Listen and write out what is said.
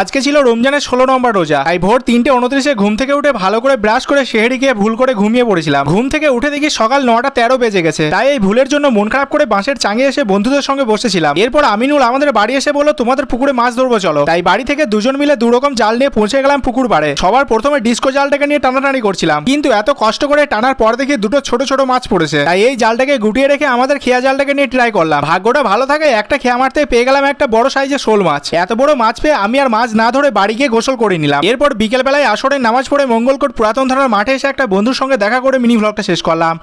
আজকে ছিল রমজানের ষোলো নম্বর রোজা তাই ভোর তিনটে উনত্রিশে ঘুম থেকে উঠে ভালো করে ব্রাশ করে শেহরি গিয়ে ভুল করে ঘুমিয়ে পড়েছিলাম ঘুম থেকে উঠে দেখি সকাল নটা তেরো বেজে গেছে তাই এই ভুলের জন্য মন খারাপ করে বাঁশের চাঙে এসে বন্ধুদের সঙ্গে বসেছিলাম এরপর আমিনুল আমাদের বাড়ি এসে বললো তোমাদের পুকুরে মাছ ধরবো চলো তাই বাড়ি থেকে দুজন মিলে দুরকম জাল নিয়ে পৌঁছে গেলাম পুকুর পাড়ে সবার প্রথমে ডিস্কো জালটাকে নিয়ে টানাটানি করছিলাম কিন্তু এত কষ্ট করে টানার পর দেখি দুটো ছোট ছোট মাছ পড়েছে তাই এই জালটাকে গুটিয়ে রেখে আমাদের খেয়া জালটাকে নিয়ে ট্রাই করলাম ভাগ্যটা ভালো থাকে একটা খেয়া মারতে পেয়ে গেলাম একটা বড় সাইজের শোল মাছ এত বড় মাছ পেয়ে আমি আর মা মাছ না ধরে বাড়ি গিয়ে গোসল করে নিলাম এরপর বিকেলবেলায় আসরের নামাজ পড়ে মঙ্গলকোট পুরাতন থানার মাঠে এসে একটা বন্ধুর সঙ্গে দেখা করে মিনি ভ্লগটা শেষ করলাম